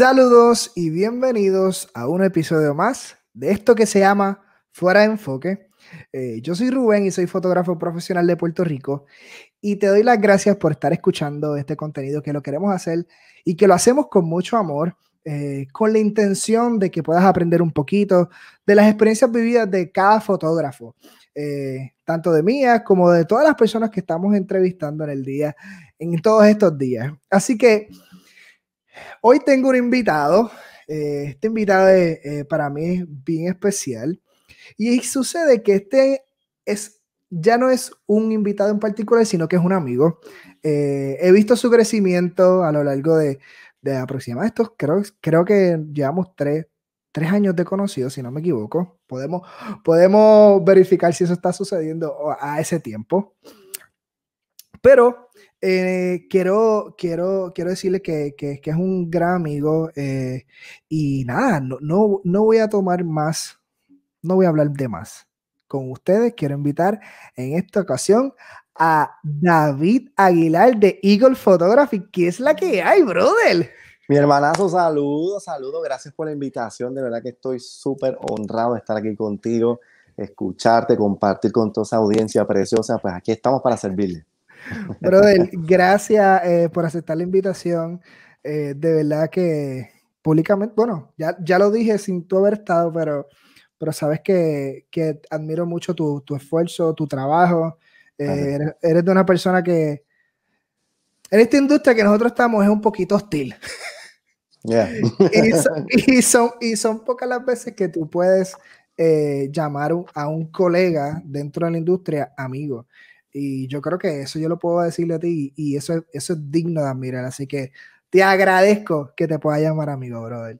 Saludos y bienvenidos a un episodio más de esto que se llama Fuera Enfoque. Eh, yo soy Rubén y soy fotógrafo profesional de Puerto Rico y te doy las gracias por estar escuchando este contenido que lo queremos hacer y que lo hacemos con mucho amor, eh, con la intención de que puedas aprender un poquito de las experiencias vividas de cada fotógrafo, eh, tanto de mía como de todas las personas que estamos entrevistando en el día, en todos estos días. Así que... Hoy tengo un invitado. Eh, este invitado eh, para mí es bien especial. Y sucede que este es, ya no es un invitado en particular, sino que es un amigo. Eh, he visto su crecimiento a lo largo de, aproximadamente estos, creo, creo que llevamos tres, años de conocido, si no me equivoco. Podemos, podemos verificar si eso está sucediendo a ese tiempo. Pero eh, quiero, quiero, quiero decirle que, es un gran amigo eh, y nada, no, no, no, voy a tomar más, no voy a hablar de más. Con ustedes quiero invitar en esta ocasión a David Aguilar de Eagle Photography, que es la que hay, brother. Mi hermanazo, saludos, saludos, gracias por la invitación, de verdad que estoy súper honrado de estar aquí contigo, escucharte, compartir con toda esa audiencia preciosa, pues aquí estamos para servirle. Brother, gracias eh, por aceptar la invitación. Eh, de verdad que públicamente, bueno, ya, ya lo dije sin tú haber estado, pero, pero sabes que, admiro mucho tu, esfuerzo, tu trabajo. Eh, eres, de una persona que... En esta industria que nosotros estamos es un poquito hostil. y, son, y, son, pocas las veces que tú puedes llamar a un colega dentro de la industria amigo. Y yo creo que eso yo lo puedo decirle a ti y eso, eso es digno de admirar. Así que te agradezco que te pueda llamar amigo, brother.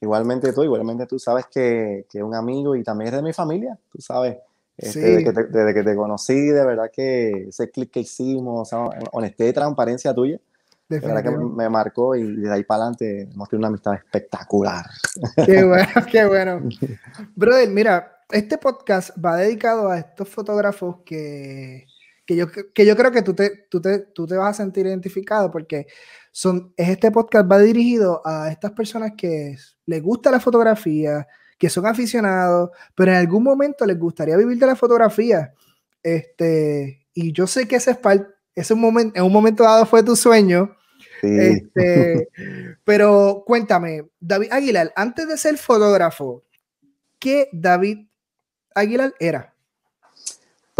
Igualmente tú, igualmente tú sabes que, que un amigo y también es de mi familia, tú sabes. Este, desde, que te, conocí, de verdad que ese clic que hicimos, o honestidad y transparencia tuya, de verdad que me marcó y de ahí para adelante hemos tenido una amistad espectacular. Qué bueno, qué bueno. Brother, mira, este podcast va dedicado a estos fotógrafos que que yo, creo que tú te, tú, te, vas a sentir identificado porque son, este podcast va dirigido a estas personas que les gusta la fotografía, que son aficionados, pero en algún momento les gustaría vivir de la fotografía. Este, y yo sé que ese es, ese momento, en un momento dado fue tu sueño. Este, pero cuéntame, David Aguilar, antes de ser fotógrafo, ¿qué David Aguilar era?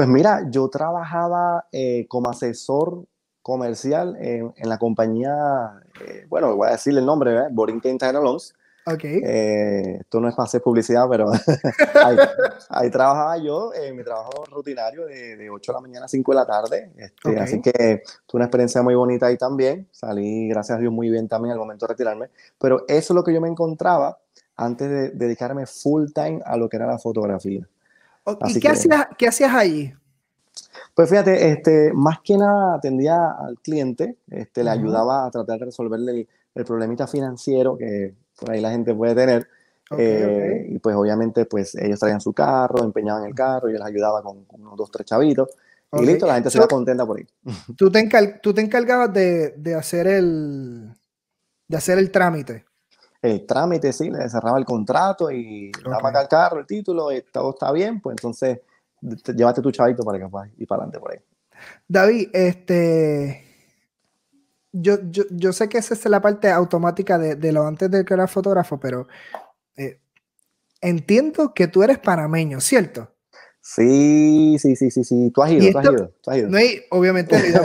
Pues mira, yo trabajaba eh, como asesor comercial en, la compañía, eh, bueno, voy a decirle el nombre, Boring Borinquen Loans. Okay. Eh, esto no es para hacer publicidad, pero ahí, trabajaba yo en mi trabajo rutinario de, 8 de la mañana a 5 de la tarde. Este, así que tuve una experiencia muy bonita ahí también. Salí, gracias a Dios, muy bien también al momento de retirarme. Pero eso es lo que yo me encontraba antes de dedicarme full time a lo que era la fotografía. Oh, ¿Y qué, hacías, ahí? Pues fíjate, este, más que nada atendía al cliente, este, le ayudaba a tratar de resolverle el, problemita financiero que por ahí la gente puede tener. Eh, y pues obviamente pues ellos traían su carro, empeñaban el carro, yo les ayudaba con, unos dos, tres chavitos. Y listo, la gente se va contenta por ahí. Tú te, tú te encargabas de, hacer de hacer el trámite el trámite, sí, le cerraba el contrato y okay. daba acá el carro, el título, eh, todo está bien, pues entonces llevaste llévate tu chavito para que puedas y para adelante por ahí. David, este, yo, sé que esa es la parte automática de, lo antes de que era fotógrafo, pero eh, entiendo que tú eres panameño, ¿cierto? Sí, sí, sí, sí, sí. Tú has ido, tú has ido, has ido. No obviamente, he ido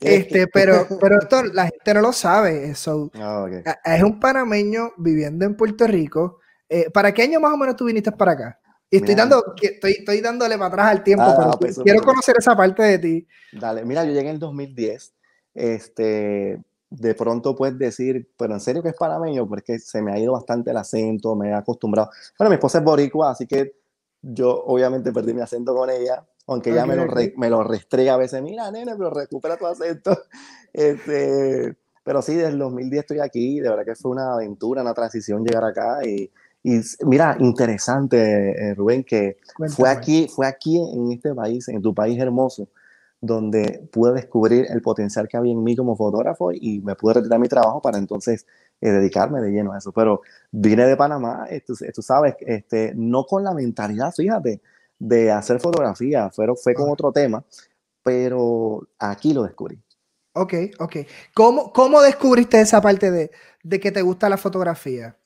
este, pero, pero esto la gente no lo sabe. eso ah, Es un panameño viviendo en Puerto Rico. Eh, ¿Para qué año más o menos tú viniste para acá? estoy, dando, estoy, estoy dándole para atrás al tiempo, ah, pero ah, pues, quiero pues, pues. conocer esa parte de ti. Dale, mira, yo llegué en el 2010. Este, de pronto puedes decir, pero en serio que es panameño, porque se me ha ido bastante el acento, me he acostumbrado. Bueno, mi esposa es boricua, así que yo obviamente perdí mi acento con ella, aunque ella me, lo restrega a veces, mira, nene, pero recupera tu acento. Este, pero sí, desde el 2010 estoy aquí, de verdad que fue una aventura, una transición llegar acá y, mira, interesante, eh, Rubén, que fue aquí, fue aquí en este país, en tu país hermoso, donde pude descubrir el potencial que había en mí como fotógrafo y me pude retirar mi trabajo para entonces eh, dedicarme de lleno a eso. Pero vine de Panamá, eh, eh, tú, sabes, este, no con la mentalidad, fíjate, de hacer fotografía, fue, fue con ah. otro tema, pero aquí lo descubrí. Ok, ok. ¿Cómo, cómo descubriste esa parte de, de que te gusta la fotografía?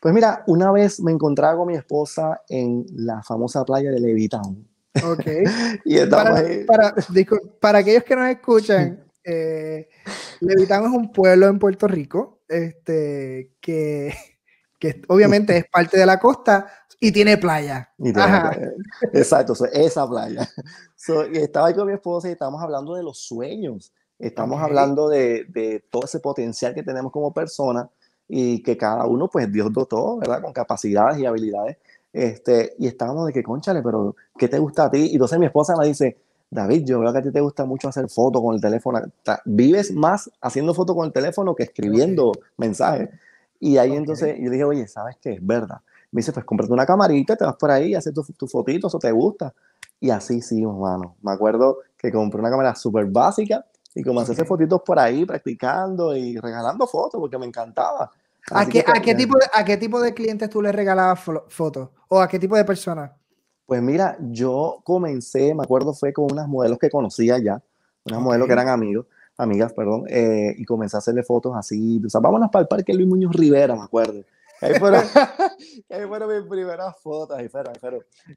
Pues mira, una vez me encontraba con mi esposa en la famosa playa de Levittown. Ok. y para, Para, aquellos que nos escuchan, eh, es un pueblo en Puerto Rico este, que, obviamente es parte de la costa y tiene playa. Exacto, esa playa. So, estaba yo con mi esposa y estábamos hablando de los sueños, estamos hablando de, todo ese potencial que tenemos como persona y que cada uno, pues Dios dotó, ¿verdad? Con capacidades y habilidades. Este, y estábamos de que, conchale, pero ¿qué te gusta a ti? Y entonces mi esposa me dice, David, yo creo que a ti te gusta mucho hacer fotos con el teléfono. Vives más haciendo fotos con el teléfono que escribiendo mensajes. Y ahí entonces yo dije, oye, ¿sabes qué? Es verdad. Me dice, pues cómprate una camarita, te vas por ahí, haces tus fotitos, eso te gusta. Y así sí, hermano. Me acuerdo que compré una cámara súper básica y como hacerse fotitos por ahí, practicando y regalando fotos porque me encantaba. ¿A qué, pues tipo de, ¿A qué tipo de clientes tú le regalabas fotos? ¿O a qué tipo de personas? Pues mira, yo comencé, me acuerdo, fue con unas modelos que conocía ya, unas modelos que eran amigos, amigas, perdón, eh, y comencé a hacerle fotos así, o sea, vámonos para el parque Luis Muñoz Rivera, me acuerdo. Ahí fueron, mis primeras fotos, ahí fueron,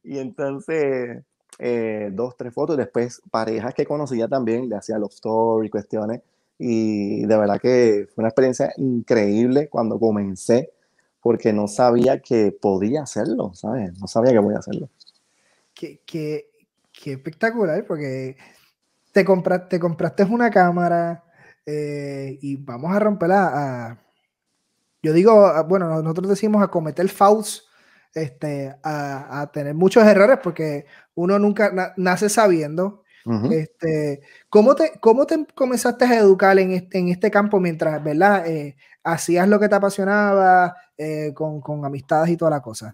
Y entonces, eh, dos, tres fotos, y después parejas que conocía también, le hacía los story, cuestiones, y de verdad que fue una experiencia increíble cuando comencé, porque no sabía que podía hacerlo, ¿sabes? No sabía que podía hacerlo que, espectacular, porque te, compraste una cámara eh, y vamos a romperla yo digo, bueno, nosotros decimos a cometer faults, este, a, tener muchos errores porque uno nunca nace sabiendo. este, ¿cómo, te, ¿Cómo te comenzaste a educar en este, en este campo mientras, ¿verdad? Eh, hacías lo que te apasionaba eh, con, con amistades y toda la cosa.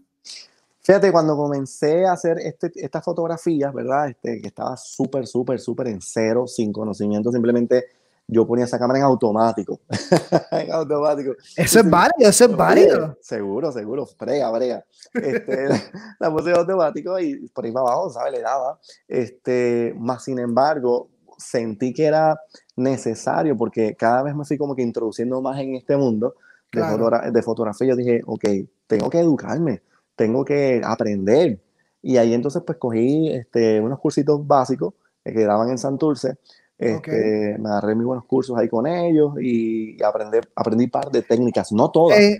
Fíjate, cuando comencé a hacer este, estas fotografías, ¿verdad? Este, que estaba súper, súper, súper en cero, sin conocimiento, simplemente yo ponía esa cámara en automático. en automático. Eso es válido, eso es válido. Seguro, seguro, brega, brega. Este, la puse en automático y por ahí abajo, ¿sabes? Le daba. Este, más sin embargo, sentí que era necesario porque cada vez me fui como que introduciendo más en este mundo de, de fotografía. Yo dije, ok, tengo que educarme tengo que aprender. Y ahí entonces pues cogí este, unos cursitos básicos eh, que daban en Santurce. Este, Me agarré mis buenos cursos ahí con ellos y, aprendí, parte par de técnicas, no todas. Eh,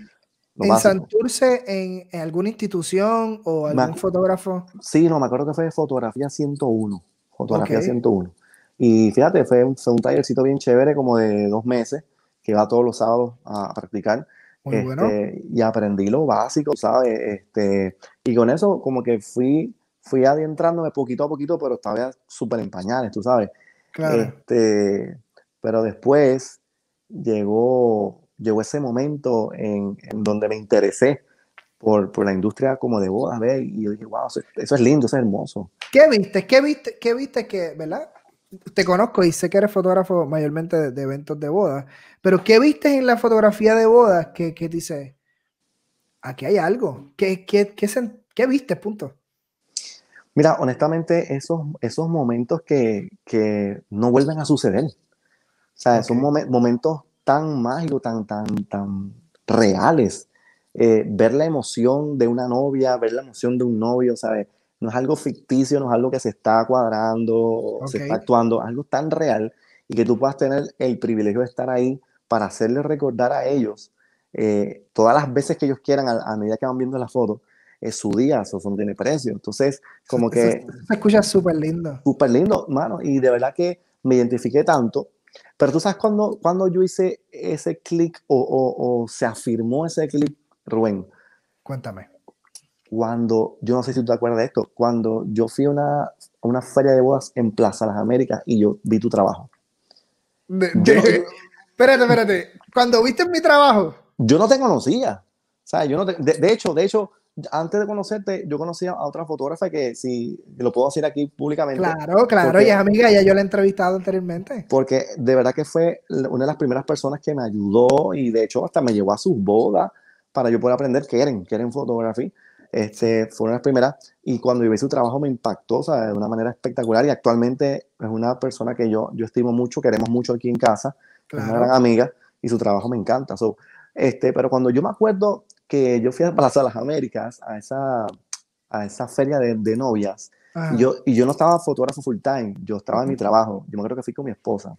¿En Santurce, en, alguna institución o algún fotógrafo? Sí, no, me acuerdo que fue Fotografía 101. Fotografía 101. Y fíjate, fue un, tallercito bien chévere, como de dos meses, que va todos los sábados a, a practicar. Este, y aprendí lo básico, ¿sabes? Este, y con eso como que fui, fui adentrándome poquito a poquito, pero estaba súper en pañales, tú sabes. Este, pero después llegó, llegó ese momento en, donde me interesé por, la industria como de bodas, ¿ves? Y yo dije, wow, eso, eso, es lindo, eso es hermoso. ¿Qué viste? ¿Qué viste? ¿Qué viste que, verdad? te conozco y sé que eres fotógrafo mayormente de, eventos de bodas, pero ¿qué viste en la fotografía de bodas que, que dices, aquí hay algo? ¿Qué, qué, qué, viste, punto? Mira, honestamente, esos, esos momentos que, que no vuelven a suceder. O sea, esos son momentos tan mágicos, tan, tan, tan reales. Eh, ver la emoción de una novia, ver la emoción de un novio, ¿sabes? no es algo ficticio, no es algo que se está cuadrando, se está actuando, algo tan real y que tú puedas tener el privilegio de estar ahí para hacerle recordar a ellos eh, todas las veces que ellos quieran a, medida que van viendo la foto es su día, eso no tiene precio. Entonces, como que... se escucha súper lindo. Súper lindo, mano. Y de verdad que me identifiqué tanto. Pero tú sabes cuando, cuando yo hice ese clic o, se afirmó ese clic, Rubén. Cuéntame cuando, yo no sé si tú te acuerdas de esto, cuando yo fui a una, una feria de bodas en Plaza Las Américas y yo vi tu trabajo. espérate, espérate. Cuando viste mi trabajo. Yo no te conocía. yo no de, hecho, de hecho, antes de conocerte, yo conocía a otra fotógrafa que si lo puedo decir aquí públicamente. Claro, claro, y es amiga, ya yo la he entrevistado anteriormente. Porque de verdad que fue una de las primeras personas que me ayudó y de hecho hasta me llevó a sus bodas para yo poder aprender Quieren, queren fotografía este, fueron fue una las primeras y cuando yo vi su trabajo me impactó de una manera espectacular y actualmente es una persona que yo, yo estimo mucho, queremos mucho aquí en casa, es una gran amiga y su trabajo me encanta. este, pero cuando yo me acuerdo que yo fui a Plaza de las Américas, a esa, a esa feria de, de novias, y yo, y yo no estaba fotógrafo full time, yo estaba en mi trabajo, yo me acuerdo que fui con mi esposa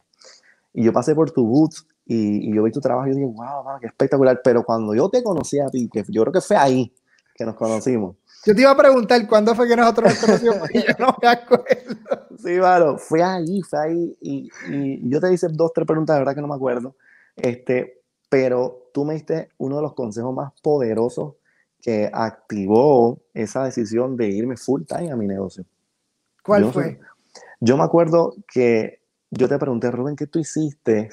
y yo pasé por tu boot y, yo vi tu trabajo y yo dije, wow, qué espectacular, pero cuando yo te conocí a ti, que yo creo que fue ahí, que nos conocimos. Yo te iba a preguntar cuándo fue que nosotros nos conocimos y yo no me acuerdo. Sí, claro, fue ahí, fue ahí. Y, yo te hice dos, tres preguntas, de verdad que no me acuerdo. Este, pero tú me diste uno de los consejos más poderosos que activó esa decisión de irme full time a mi negocio. ¿Cuál fue? Yo me acuerdo que yo te pregunté, Rubén, ¿qué tú hiciste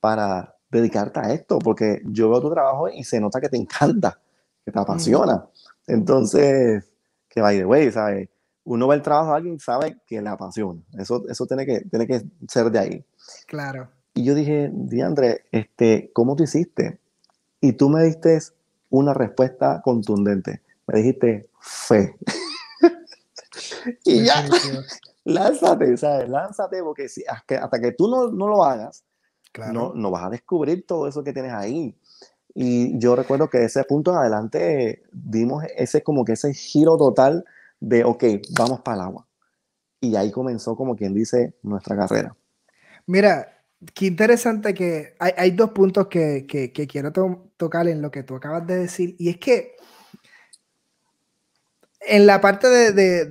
para dedicarte a esto? Porque yo veo tu trabajo y se nota que te encanta, que te apasiona. Entonces, que by the way, ¿sabes? Uno ve el trabajo de alguien sabe que la pasión, Eso, eso tiene, que, tiene que ser de ahí. Claro. Y yo dije, Diandre, este, ¿cómo tú hiciste? Y tú me diste una respuesta contundente. Me dijiste, fe. y ya, lánzate, ¿sabes? Lánzate, porque hasta, que, hasta que tú no, no lo hagas, no, no vas a descubrir todo eso que tienes ahí. Y yo recuerdo que de ese punto adelante dimos ese como que ese giro total de, ok, vamos para el agua. Y ahí comenzó, como quien dice, nuestra carrera. Mira, qué interesante que hay, hay dos puntos que, que, quiero tocar en lo que tú acabas de decir. Y es que en la parte de, de,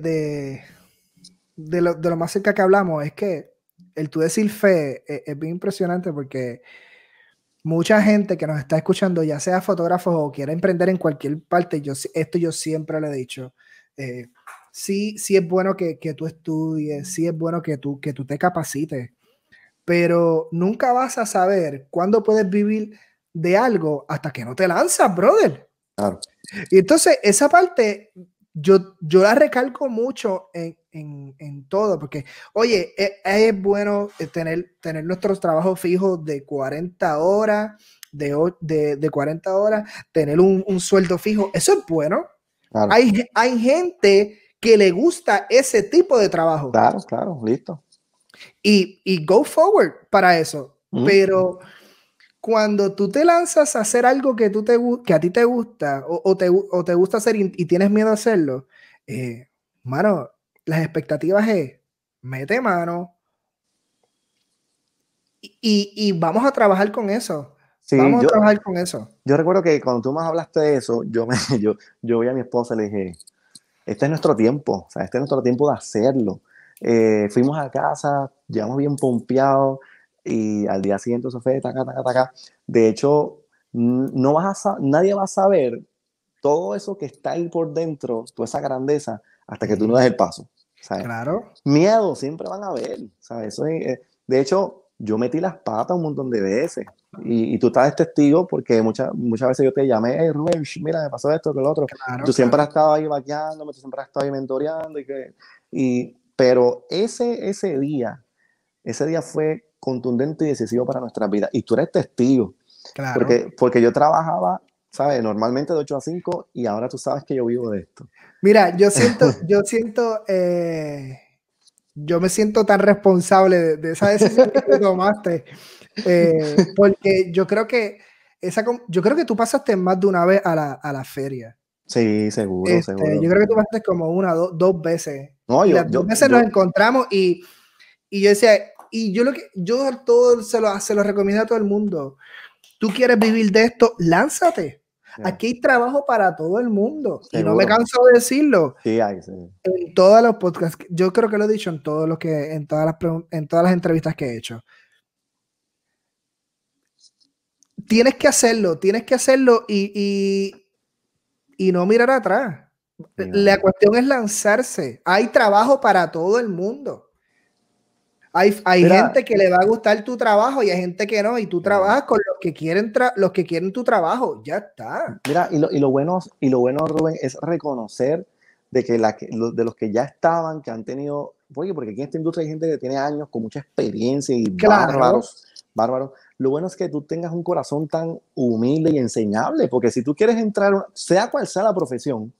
de, lo, de lo, más cerca que hablamos, es que el tú decir fe eh, es bien impresionante porque mucha gente que nos está escuchando, ya sea fotógrafo o quiera emprender en cualquier parte, yo, esto yo siempre le he dicho, eh, sí, sí es bueno que, que, tú estudies, sí es bueno que tú, que tú te capacites, pero nunca vas a saber cuándo puedes vivir de algo hasta que no te lanzas, brother. Claro. Y entonces esa parte yo, yo la recalco mucho en, en, todo, porque, oye, e, es, bueno eh, tener, tener nuestros trabajos fijos de 40 horas, de, de, de 40 horas, tener un, sueldo fijo, eso es bueno. Hay, hay gente que le gusta ese tipo de trabajo. Claro, claro, listo. Y, y go forward para eso, mm. pero cuando tú te lanzas a hacer algo que, tú te, que a ti te gusta o, te, gusta hacer y, tienes miedo a hacerlo, eh, mano, las expectativas es, mete mano y, vamos a trabajar con eso. Sí, vamos a trabajar con eso. Yo recuerdo que cuando tú más hablaste de eso, yo, me, yo, yo a mi esposa y le dije, este es nuestro tiempo, este es nuestro tiempo de hacerlo. Eh, fuimos a casa, llegamos bien pompeados y al día siguiente se fue taca, taca, De hecho, no vas a, nadie va a saber todo eso que está ahí por dentro, toda esa grandeza, hasta que tú no das el paso. Claro. Miedo siempre van a haber, ¿sabes? Eh, de hecho, yo metí las patas un montón de veces y, y tú estás testigo porque muchas muchas veces yo te llamé, mira, me pasó esto, que lo otro. tú siempre has estado ahí vaqueándome, tú siempre has estado ahí mentoreando y que... Y, pero ese, ese día, ese día fue contundente y decisivo para nuestras vidas. Y tú eres testigo. Porque, porque yo trabajaba ¿sabes? Normalmente de 8 a 5 y ahora tú sabes que yo vivo de esto. Mira, yo siento, yo siento, eh, yo me siento tan responsable de, esa decisión que tomaste, eh, porque yo creo que esa, yo creo que tú pasaste más de una vez a la, feria. Sí, seguro, este, seguro. Yo creo que tú pasaste como una, dos veces. No, yo, Las dos veces nos encontramos y, yo decía, y yo lo que, yo todo se lo, se lo recomiendo a todo el mundo. Tú quieres vivir de esto, lánzate Aquí hay trabajo para todo el mundo. Y no me canso de decirlo. Sí, hay, En todos los podcasts, yo creo que lo he dicho en todos los que, en todas las en todas las entrevistas que he hecho. Tienes que hacerlo, tienes que hacerlo y, y, no mirar atrás. la cuestión es lanzarse. Hay trabajo para todo el mundo. Hay, hay gente que le va a gustar tu trabajo y hay gente que no, y tú mm. trabajas con los que quieren, los que quieren tu trabajo, ya está. Mira, y lo, y lo, bueno, y lo bueno, Rubén, es reconocer de que, la, de los que ya estaban, que han tenido, porque, porque aquí en esta industria hay gente que tiene años con mucha experiencia y bárbaros, Lo bueno es que tú tengas un corazón tan humilde y enseñable, porque si tú quieres entrar, sea cual sea la profesión,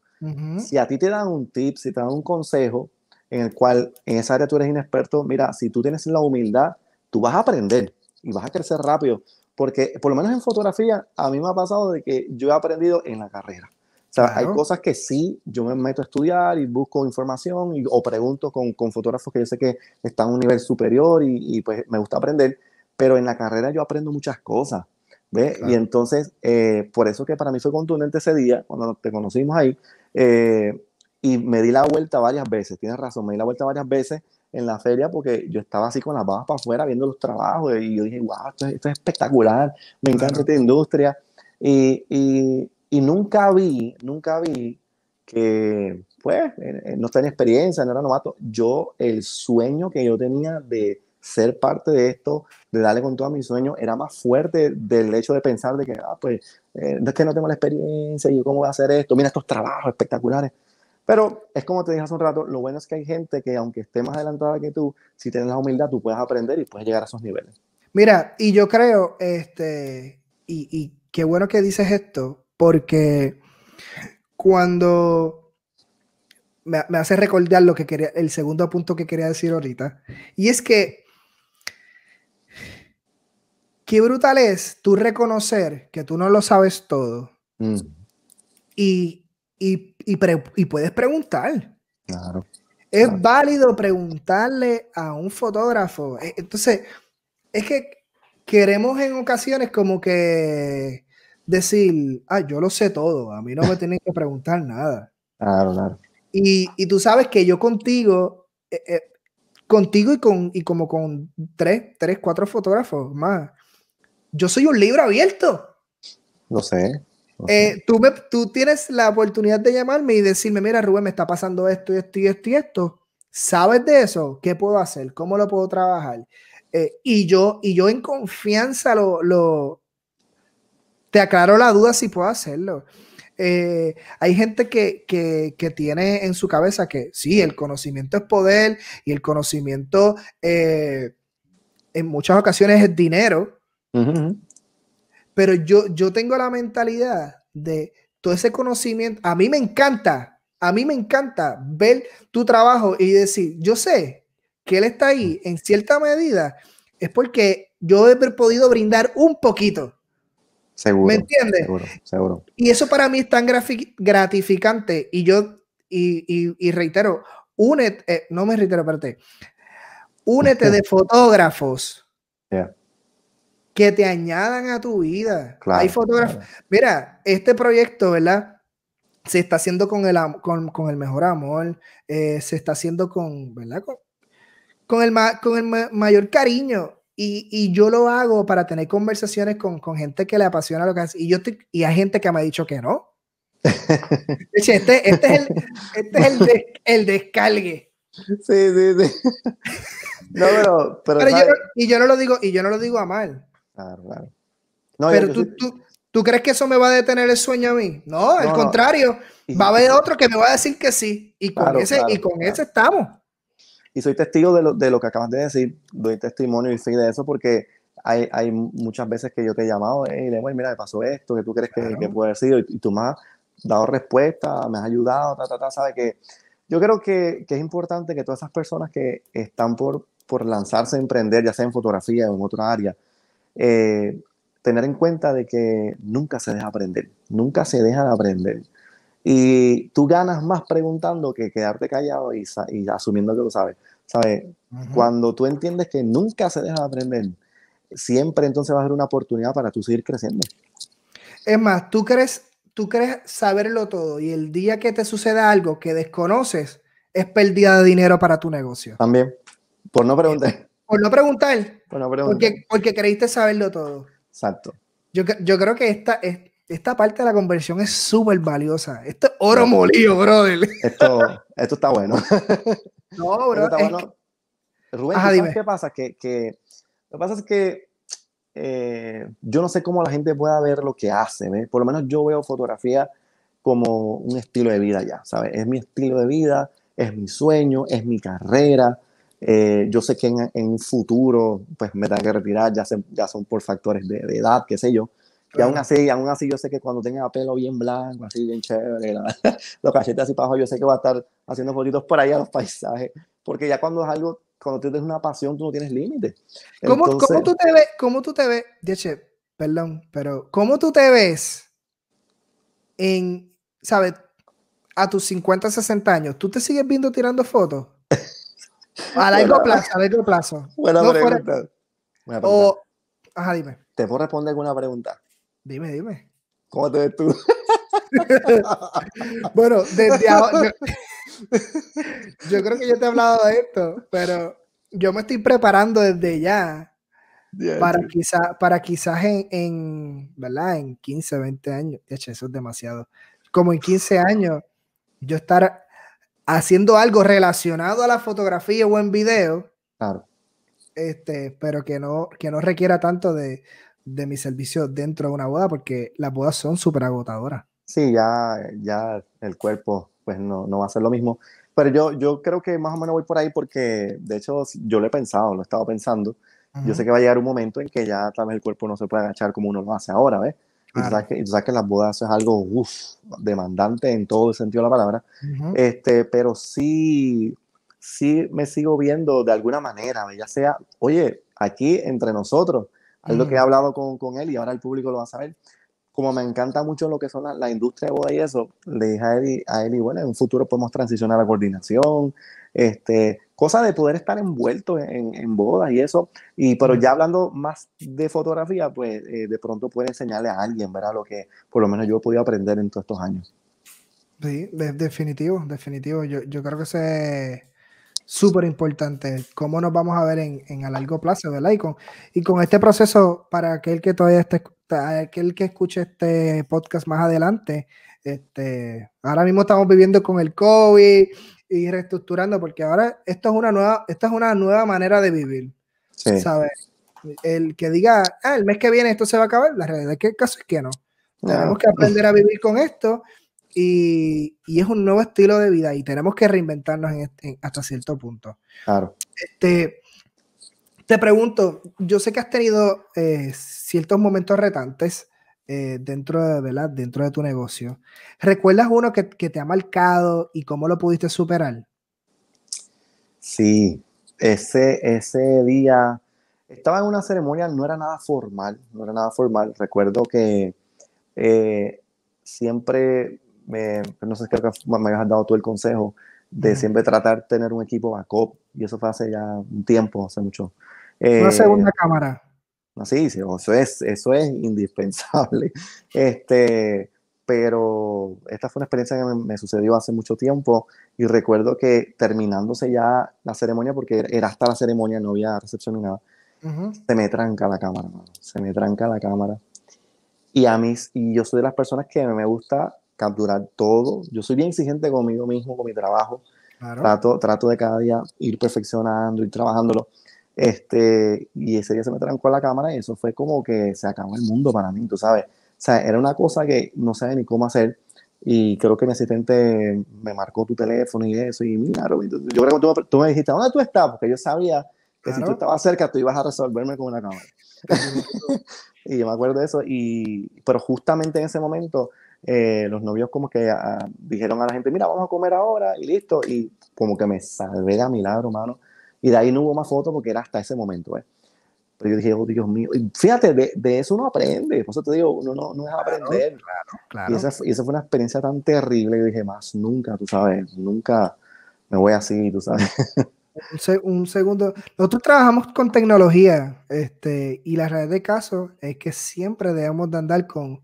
si a ti te dan un tip, si te dan un consejo, en el cual en esa área tú eres inexperto, mira, si tú tienes la humildad, tú vas a aprender y vas a crecer rápido. Porque por lo menos en fotografía, a mí me ha pasado de que yo he aprendido en la carrera. O sea, hay cosas que sí, yo me meto a estudiar y busco información y, o pregunto con, con, fotógrafos que yo sé que están a un nivel superior y, pues me gusta aprender, pero en la carrera yo aprendo muchas cosas. ve Y entonces, eh, por eso que para mí fue contundente ese día, cuando te conocimos ahí, eh, y me di la vuelta varias veces, tienes razón, me di la vuelta varias veces en la feria porque yo estaba así con las babas para afuera viendo los trabajos y yo dije, wow, esto, es espectacular, me encanta esta industria. Y, nunca vi, nunca vi que, pues, eh, eh, no tenía experiencia, no era novato. Yo, el sueño que yo tenía de ser parte de esto, de darle con todo a mi sueño, era más fuerte del hecho de pensar de que, ah, pues, eh, es que no tengo la experiencia, y yo cómo voy a hacer esto, mira estos trabajos espectaculares. Pero es como te dije hace un rato, lo bueno es que hay gente que aunque esté más adelantada que tú, si tienes la humildad, tú puedes aprender y puedes llegar a esos niveles. Mira, y yo creo, este, y, qué bueno que dices esto, porque cuando me, me, hace recordar lo que quería, el segundo punto que quería decir ahorita, y es que qué brutal es tú reconocer que tú no lo sabes todo. Mm. Y y, puedes preguntar. Claro. Es válido preguntarle a un fotógrafo. E, entonces, es que queremos en ocasiones como que decir, ah, yo lo sé todo, a mí no me tienen que preguntar nada. Claro, claro. Y, tú sabes que yo contigo, eh, eh, contigo y, con, y como con tres, tres, cuatro fotógrafos más, yo soy un libro abierto. Lo sé. Eh, tú, me, tienes la oportunidad de llamarme y decirme, mira, Rubén, me está pasando esto y esto y esto esto. ¿Sabes de eso? ¿Qué puedo hacer? ¿Cómo lo puedo trabajar? Eh, y, yo, y yo en confianza lo, te aclaro la duda si puedo hacerlo. Eh, hay gente que, tiene en su cabeza que sí, el conocimiento es poder y el conocimiento en muchas ocasiones es dinero. Pero yo, yo tengo la mentalidad de todo ese conocimiento. A mí me encanta, a mí me encanta ver tu trabajo y decir, yo sé que él está ahí en cierta medida, es porque yo he podido brindar un poquito. Seguro. ¿Me entiendes? Seguro, seguro. Y eso para mí es tan gratificante. Y yo, y, reitero, únete, eh, no me reitero, aparte, únete de fotógrafos yeah que te añadan a tu vida. Hay Mira, este proyecto, ¿verdad? Se está haciendo con el, con, el mejor amor, eh, se está haciendo con, ¿verdad? Con, el, con el mayor cariño. Y, yo lo hago para tener conversaciones con, gente que le apasiona lo que hace. Y, yo y hay gente que me ha dicho que no. Este, este, es, el, este, este descargue. Sí, sí, sí. No, pero, y yo no lo digo, y yo no lo digo a mal. Claro, claro. Pero tú, tú, crees que eso me va a detener el sueño a mí? No, al contrario. Va a haber otro que me va a decir que sí. Y con, ese, y con estamos. Y soy testigo de lo, que acabas de decir. Doy testimonio y soy de eso porque hay, muchas veces que yo te he llamado y le digo, mira, me pasó esto, que tú crees que, puede haber sido. Y, tú me has dado respuesta, me has ayudado, ta, ta, ta. que Yo creo que, es importante que todas esas personas que están por, por lanzarse a emprender, ya sea en fotografía o en otra área, eh, tener en cuenta de que nunca se deja aprender, nunca se deja de aprender. Y tú ganas más preguntando que quedarte callado y, asumiendo que lo sabes. ¿Sabes? Cuando tú entiendes que nunca se deja de aprender, siempre entonces va a ser una oportunidad para tú seguir creciendo. Es más, tú crees, tú crees saberlo todo y el día que te suceda algo que desconoces es pérdida de dinero para tu negocio. También, por no preguntar. Por no preguntar porque, porque, creíste saberlo todo. Exacto. Yo, creo que esta, parte de la conversión es súper valiosa. Esto es oro molido, brother. Esto, está bueno. No, bro. Rubén, ¿qué pasa? Que, lo que pasa es que eh, yo no sé cómo la gente pueda ver lo que hace. Por lo menos yo veo fotografía como un estilo de vida ya, ¿sabes? Es mi estilo de vida, es mi sueño, es mi carrera. Eh, yo sé que en, un futuro pues me tengo que retirar, ya, ya son por factores de, edad, qué sé yo. Y aún así, aún así yo sé que cuando tenga pelo bien blanco, así bien chévere, los cachetes así para abajo, yo sé que va a estar haciendo fotitos por ahí a los paisajes. Porque ya cuando es algo, cuando tú tienes una pasión, tú no tienes límites. ¿Cómo, ¿Cómo tú te ves? ¿Cómo tú te ves? Deche, perdón, pero ¿cómo tú te ves en, sabes, a tus 50, 60 años? ¿Tú te sigues viendo tirando fotos? A largo plazo, a largo plazo. Buena, pregunta. Buena O... Ajá, dime. ¿Te puedo responder alguna pregunta? Dime, dime. ¿Cómo te ves tú? bueno, desde ahora. Yo... creo que yo te he hablado de esto, pero yo me estoy preparando desde ya. para, para quizás en, en, ¿verdad? en 15, 20 años, de hecho, eso es demasiado. Como en 15 años, yo estar haciendo algo relacionado a la fotografía o en video. Claro. Este, pero que no, que no requiera tanto de, de mi servicio dentro de una boda, porque las bodas son súper agotadoras. Sí, ya, ya el cuerpo pues no, no va a ser lo mismo. Pero yo, yo creo que más o menos voy por ahí porque, de hecho, yo lo he pensado, lo he estado pensando. Yo sé que va a llegar un momento en que ya tal vez el cuerpo no se puede agachar como uno lo hace ahora, ¿ves? Y, tú sabes que, las bodas es algo uf, demandante en todo el sentido de la palabra. este, pero sí, sí me sigo viendo de alguna manera, ya sea, oye, aquí entre nosotros, algo que he hablado con, él y ahora el público lo va a saber. Como me encanta mucho lo que son la, industria de bodas y eso, le dije a él, a bueno, en un futuro podemos transicionar a coordinación, este, cosa de poder estar envuelto en, bodas y eso. Y, pero ya hablando más de fotografía, pues eh, de pronto puede enseñarle a alguien, ¿verdad? Lo que por lo menos yo he podido aprender en todos estos años. Sí, definitivo, definitivo. Yo, creo que es súper importante, cómo nos vamos a ver en, a largo plazo, ¿verdad? Y con, y con este proceso, para aquel que todavía esté, aquel que escuche este podcast más adelante, este, ahora mismo estamos viviendo con el COVID, y reestructurando, porque ahora esto es una nueva, esta es una nueva manera de vivir. El que diga, ah, el mes que viene esto se va a acabar, la realidad es que el caso es que no. Tenemos que aprender a vivir con esto y, es un nuevo estilo de vida y tenemos que reinventarnos en este, hasta cierto punto. Claro. Este, te pregunto, yo sé que has tenido eh, ciertos momentos retantes eh, dentro, de, dentro de tu negocio. ¿Recuerdas uno que, te ha marcado y cómo lo pudiste superar? Sí, ese, ese día estaba en una ceremonia, no era nada formal, no era nada formal. Recuerdo que eh, siempre, me, pues no sé, creo me habías dado tú el consejo de siempre tratar de tener un equipo cop y eso fue hace ya un tiempo, hace mucho. una eh, segunda cámara. Así eso es, eso es indispensable. Este, pero esta fue una experiencia que me, sucedió hace mucho tiempo y recuerdo que terminándose ya la ceremonia, porque era hasta la ceremonia, no había recepción ni nada, se me tranca la cámara, se me tranca la cámara. Y a mí, y yo soy de las personas que me gusta capturar todo, yo soy bien exigente conmigo mismo, con mi trabajo, trato, trato de cada día ir perfeccionando, ir trabajándolo. Este, y ese día se me trancó la cámara y eso fue como que se acabó el mundo para mí, tú sabes. O sea, era una cosa que no sabía ni cómo hacer. Y creo que mi asistente me marcó tu teléfono y eso. Y mira, yo creo que tú, me dijiste, ¿dónde tú estás? Porque yo sabía que si tú estabas cerca, tú ibas a resolverme con una cámara. y yo me acuerdo de eso. Y, pero justamente en ese momento, eh, los novios como que ah, dijeron a la gente, mira, vamos a comer ahora y listo. Y como que me salvé de milagro, mano. Y de ahí no hubo más fotos porque era hasta ese momento. ¿eh? Pero yo dije, oh Dios mío, fíjate, de, de, eso uno aprende, por eso te digo, uno no, no es aprender. Y, esa, esa, fue una experiencia tan terrible, yo dije, más nunca, tú sabes, nunca me voy así, tú sabes. Un, segundo, nosotros trabajamos con tecnología este, y la realidad de caso es que siempre debemos de andar con,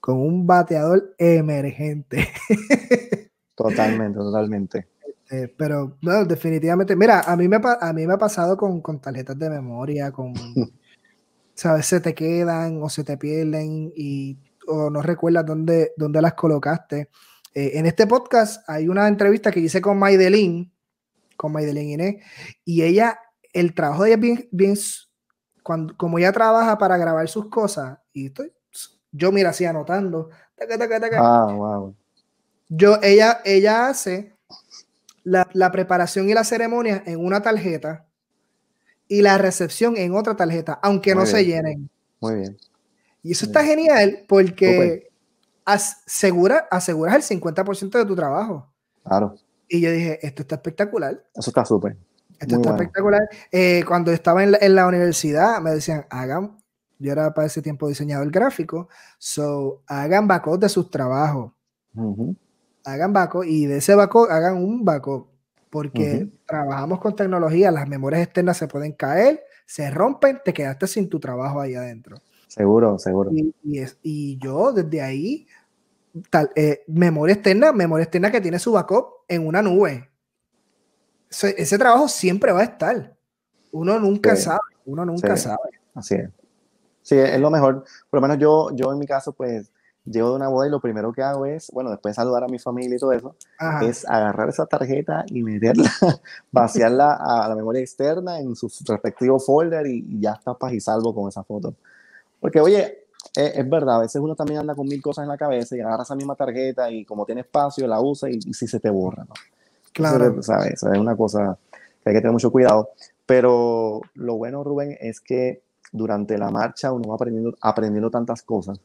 con un bateador emergente. Totalmente, totalmente. Eh, pero no, definitivamente, mira, a mí me, a mí me ha pasado con, con tarjetas de memoria, con, ¿sabes? Se te quedan o se te pierden y o no recuerdas dónde, dónde las colocaste. Eh, en este podcast hay una entrevista que hice con Maidelin, con Maidelin Inés, y ella, el trabajo de ella es bien, bien cuando, como ella trabaja para grabar sus cosas, y estoy, yo mira así anotando, Ah, wow. Yo, ella, ella hace la, preparación y la ceremonia en una tarjeta y la recepción en otra tarjeta, aunque no se llenen. Muy bien. Y eso está genial porque asegura, aseguras el 50% de tu trabajo. Claro. Y yo dije, esto está espectacular. Eso está súper. Esto está espectacular. Eh, cuando estaba en la, universidad, me decían, hagan, yo era para ese tiempo diseñador gráfico, so hagan backup de sus trabajos hagan backup y de ese backup hagan un backup, porque trabajamos con tecnología, las memorias externas se pueden caer, se rompen, te quedaste sin tu trabajo ahí adentro. Seguro, seguro. Y, yo desde ahí, tal, eh, memoria externa, memoria externa que tiene su backup en una nube. Ese, trabajo siempre va a estar. Uno nunca sabe, uno nunca sabe. Así es. Sí, es lo mejor. Por lo menos yo, yo en mi caso, pues llego de una boda y lo primero que hago es, bueno, después saludar a mi familia y todo eso, es agarrar esa tarjeta y meterla, vaciarla a la memoria externa en su respectivo folder y, ya está paz y salvo con esa foto. Porque, oye, eh, es, verdad, a veces uno también anda con mil cosas en la cabeza y agarra esa misma tarjeta y como tiene espacio, la usa y, y si se te borra, ¿no? Claro. ¿sabes? Es una cosa que hay que tener mucho cuidado. Pero lo bueno, Rubén, es que durante la marcha uno va aprendiendo, aprendiendo tantas cosas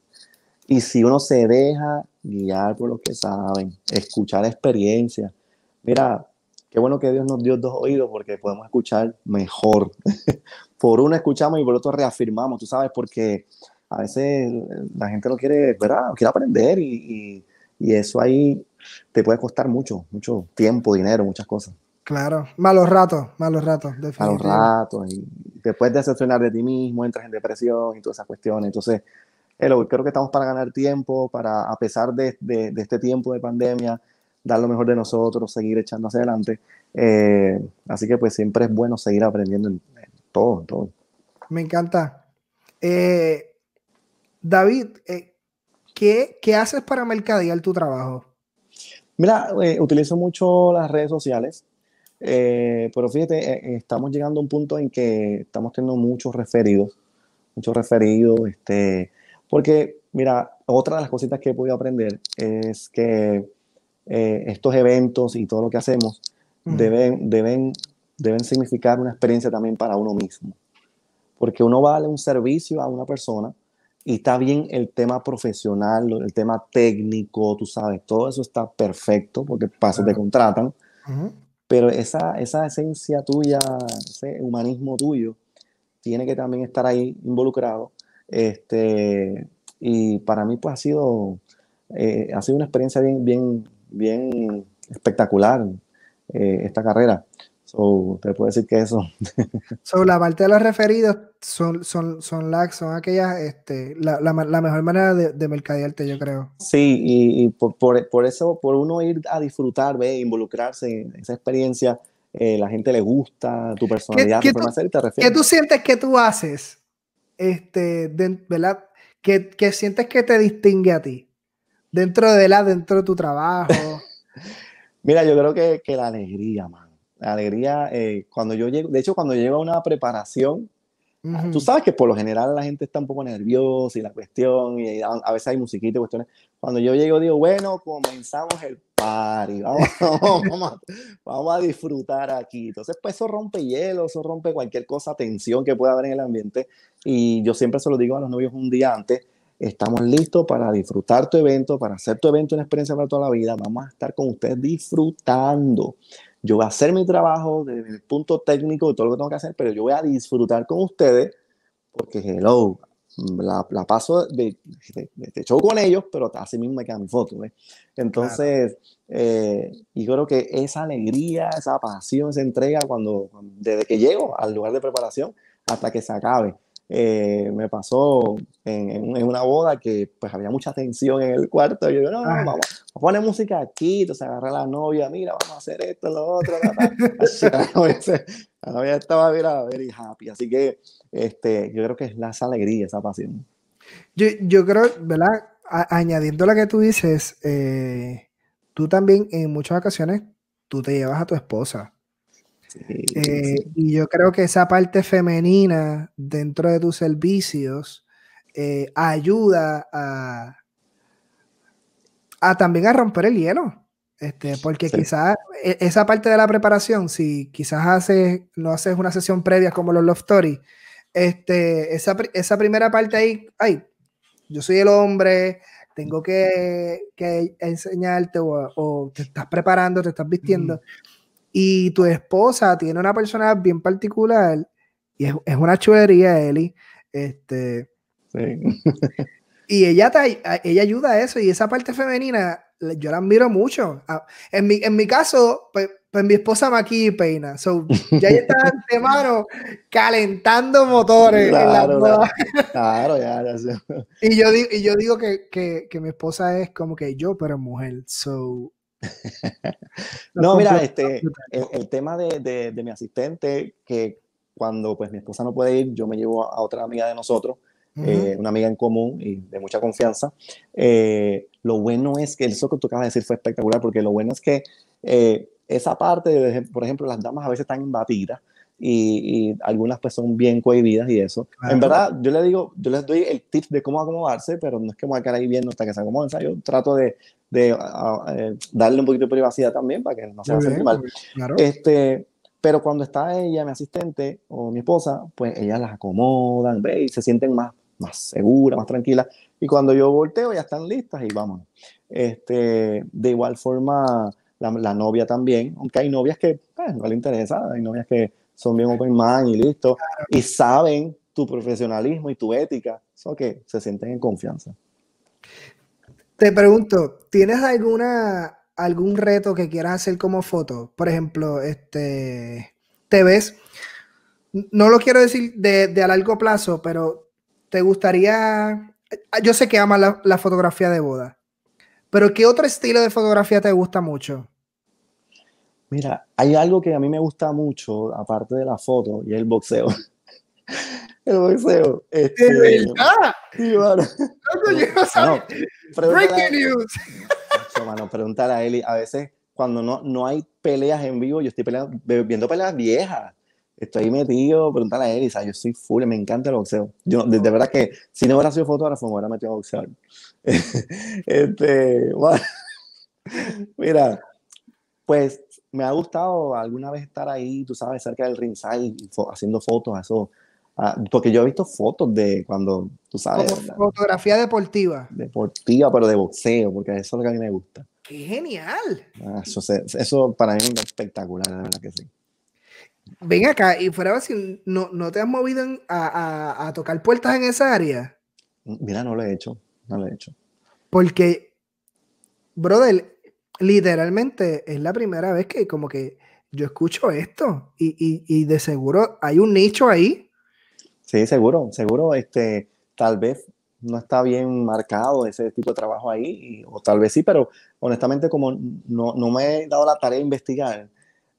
y si uno se deja guiar por lo que saben, escuchar experiencia. mira, qué bueno que Dios nos dio dos oídos porque podemos escuchar mejor. por uno escuchamos y por otro reafirmamos, tú sabes, porque a veces la gente no quiere, ¿verdad? Quiere aprender y, eso ahí te puede costar mucho, mucho tiempo, dinero, muchas cosas. Claro, malos ratos, malos ratos, definitivamente. Malos ratos, y después de decepcionar de ti mismo, entras en depresión y todas esas cuestiones. Entonces, creo que estamos para ganar tiempo, para, a pesar de, este tiempo de pandemia, dar lo mejor de nosotros, seguir echando hacia adelante. Eh, así que pues siempre es bueno seguir aprendiendo en, todo, en todo. Me encanta. Eh, David, eh, ¿qué, ¿qué, haces para mercadear tu trabajo? Mira, utilizo mucho las redes sociales, pero fíjate, estamos llegando a un punto en que estamos teniendo muchos referidos, muchos referidos, este, porque, mira, otra de las cositas que he podido aprender es que eh, estos eventos y todo lo que hacemos deben, deben, deben significar una experiencia también para uno mismo. Porque uno vale un servicio a una persona y está bien el tema profesional, el tema técnico, tú sabes, todo eso está perfecto porque pasos te contratan. Pero esa, esa esencia tuya, ese humanismo tuyo, tiene que también estar ahí involucrado este, y para mí pues ha sido, eh, ha sido una experiencia bien, bien, bien espectacular eh, esta carrera. So, te puedo decir que eso. so, la parte de los referidos son, son, son, aquellas, este, la, la, mejor manera de, mercadearte, yo creo. Sí, y, por, eso, por uno ir a disfrutar, ve, involucrarse en esa experiencia, eh, la gente le gusta, tu personalidad, ¿Qué, ¿Qué tú sientes que tú haces este, ¿verdad? Que, sientes que te distingue a ti dentro de la, dentro de tu trabajo. Mira, yo creo que, la alegría, man. La alegría, eh, cuando yo llego, de hecho, cuando llego a una preparación, Tú sabes que por lo general la gente está un poco nerviosa y la cuestión, y a, veces hay musiquita y cuestiones. Cuando yo llego, digo, bueno, comenzamos el party, vamos, a, vamos, a, disfrutar aquí. Entonces, pues eso rompe hielo, eso rompe cualquier cosa, tensión que pueda haber en el ambiente. Y yo siempre se lo digo a los novios un día antes, estamos listos para disfrutar tu evento, para hacer tu evento una experiencia para toda la vida. Vamos a estar con ustedes disfrutando. Yo voy a hacer mi trabajo desde el punto técnico, todo lo que tengo que hacer, pero yo voy a disfrutar con ustedes, porque hello, la, la paso de, show con ellos, pero así mismo me queda mi foto. Entonces, eh, y creo que esa alegría, esa pasión, esa entrega, cuando, desde que llego al lugar de preparación hasta que se acabe eh, me pasó en, una boda que pues había mucha tensión en el cuarto. Y yo digo, no, no, ah. vamos, a poner música aquí. Entonces agarra a la novia, mira, vamos a hacer esto, lo otro. la, novia, estaba mira, very happy. Así que este, yo creo que es la alegría, esa pasión. Yo, yo creo, ¿verdad? añadiendo lo que tú dices, eh, tú también en muchas ocasiones tú te llevas a tu esposa eh, y yo creo que esa parte femenina dentro de tus servicios eh, ayuda a, a también a romper el hielo. Este, porque quizás e, esa parte de la preparación, si quizás haces, no haces una sesión previa como los Love Stories, este, esa, primera parte ahí, ay, yo soy el hombre, tengo que, enseñarte o, te estás preparando, te estás vistiendo. Y tu esposa tiene una persona bien particular y es, es una chulería, Eli. Este, sí. y ella, te, ella ayuda a eso y esa parte femenina yo la admiro mucho. Ah, en mi, en mi caso, pues, pues mi esposa maquilla peina. So, ya está de mano calentando motores. Claro, en la claro, ya, ya Y yo digo, y yo digo que, que, que, mi esposa es como que yo, pero mujer. So, no, mira, este, el, tema de, mi asistente, que cuando pues mi esposa no puede ir, yo me llevo a, otra amiga de nosotros, eh, una amiga en común y de mucha confianza. Eh, lo bueno es que eso que tú acabas de decir fue espectacular, porque lo bueno es que eh, esa parte, por ejemplo, las damas a veces están invadidas y, algunas pues son bien cohibidas y eso. En verdad, yo les digo, yo les doy el tip de cómo acomodarse, pero no es que me voy a quedar ahí viendo hasta que se acomoden, yo trato de, ah, ah, eh, darle un poquito de privacidad también para que no se mal. Este, pero cuando está ella, mi asistente o mi esposa, pues ellas las acomodan, ve, y se sienten más, más seguras, más tranquilas. Y cuando yo volteo, ya están listas y vamos Este, de igual forma, la, novia también, aunque hay novias que pues, no le interesa, hay novias que son bien open mind y listo, y saben tu profesionalismo y tu ética, son que se sienten en confianza. Te pregunto, ¿tienes alguna algún reto que quieras hacer como foto? Por ejemplo, este, te ves, no lo quiero decir de, a largo plazo, pero te gustaría, yo sé que amas la fotografía de boda, pero ¿qué otro estilo de fotografía te gusta mucho? Mira, hay algo que a mí me gusta mucho, aparte de la foto, y es el boxeo. el boxeo. Este, ¿De verdad? Sí, bueno. No, yo no No, Breaking news. No, mano, pregúntale a Eli. A veces, cuando no, no hay peleas en vivo, yo estoy viendo peleas viejas. Estoy metido, pregúntale a Eli. O sea, yo soy full, me encanta el boxeo. Yo, de, verdad que, si no hubiera sido fotógrafo, me hubiera metido a boxear. este, bueno, mira, pues me ha gustado alguna vez estar ahí, tú sabes, cerca del ringside, haciendo fotos, eso. porque yo he visto fotos de cuando, tú sabes. fotografía deportiva. Deportiva, pero de boxeo, porque eso es lo que a mí me gusta. ¡Qué genial! Ah, eso, para mí es espectacular, la verdad que sí. Ven acá, y fuera si ¿no, no te has movido a, a tocar puertas en esa área? Mira, no lo he hecho, no lo he hecho. Porque, brother, literalmente es la primera vez que como que yo escucho esto y, de seguro hay un nicho ahí. Sí, seguro, seguro, este, tal vez no está bien marcado ese tipo de trabajo ahí, o tal vez sí, pero honestamente como no, me he dado la tarea de investigar,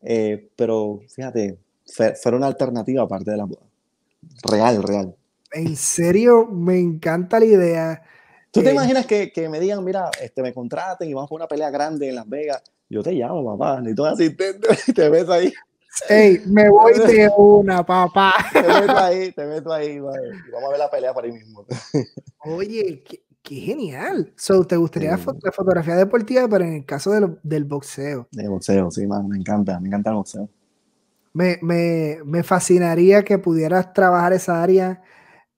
eh, pero fíjate, fue, una alternativa aparte de la Real, real. En serio, me encanta la idea. ¿Tú te eh, imaginas que, que, me digan, mira, este, me contraten y vamos a una pelea grande en Las Vegas? Yo te llamo, papá, ni tú asistente y te ves ahí. Ey, me voy de una, papá. Te meto ahí, te meto ahí, Y vamos a ver la pelea por ahí mismo. Oye, qué, qué genial. So, ¿Te gustaría la fotografía deportiva, pero en el caso del boxeo? Del boxeo, sí, man, me encanta, me encanta el boxeo. Me, me, me fascinaría que pudieras trabajar esa área,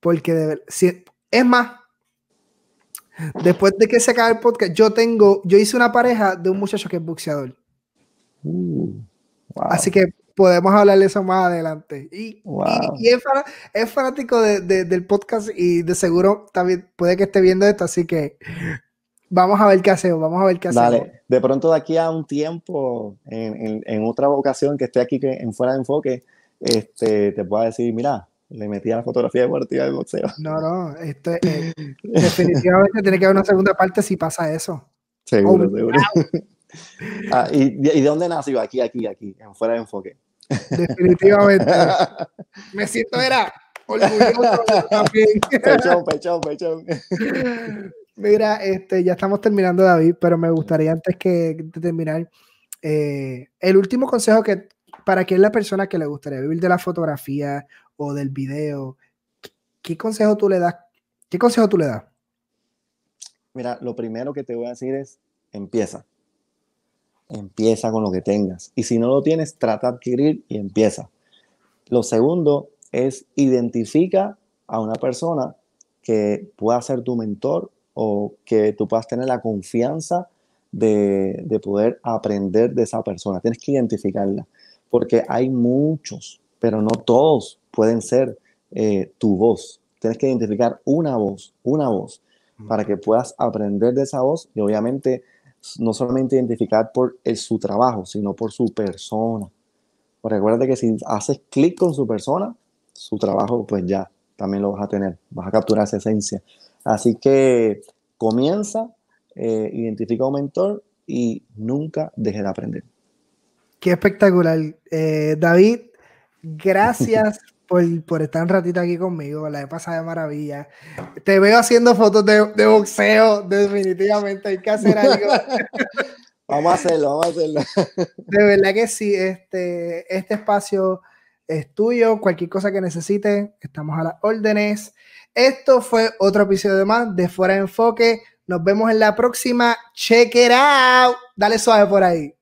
porque si, es más, Después de que se acabe el podcast, yo tengo, yo hice una pareja de un muchacho que es boxeador. Uh, así que podemos hablar de eso más adelante. Y, es, fanático del podcast y de seguro también puede que esté viendo esto, así que vamos a ver qué hacemos, vamos a ver qué hacemos. Dale, de pronto de aquí a un tiempo, en, otra ocasión que esté aquí en Fuera de Enfoque, este, te puedo decir, mira, le metía la fotografía deportiva de boxeo. No, no, este, eh, definitivamente tiene que haber una segunda parte si pasa eso. Seguro, oh, seguro. Ah, ¿y, de dónde nació? Aquí, aquí, aquí, fuera de enfoque. Definitivamente. Me siento, era Pechón, pechón, pechón. Mira, este, ya estamos terminando, David, pero me gustaría antes que terminar, eh, el último consejo que para que es la persona que le gustaría vivir de la fotografía o del video. ¿Qué consejo tú le das? ¿Qué consejo tú le das? Mira, lo primero que te voy a decir es, empieza. Empieza con lo que tengas. Y si no lo tienes, trata de adquirir y empieza. Lo segundo es identifica a una persona que pueda ser tu mentor o que tú puedas tener la confianza de, de poder aprender de esa persona. Tienes que identificarla porque hay muchos, pero no todos pueden ser eh, tu voz. Tienes que identificar una voz, una voz, para que puedas aprender de esa voz y obviamente no solamente identificar por eh, su trabajo, sino por su persona. recuerda que si haces clic con su persona, su trabajo pues ya también lo vas a tener, vas a capturar esa esencia. Así que comienza, eh, identifica un mentor y nunca deje de aprender. Qué espectacular. David, Gracias por, por, estar un ratito aquí conmigo. La he pasado de maravilla. Te veo haciendo fotos de, boxeo. Definitivamente hay que hacer algo. vamos a hacerlo, vamos a hacerlo. De verdad que sí. Este, este espacio es tuyo. Cualquier cosa que necesites, estamos a las órdenes. Esto fue otro episodio de más de Fuera Enfoque. Nos vemos en la próxima. Check it out. Dale suave por ahí.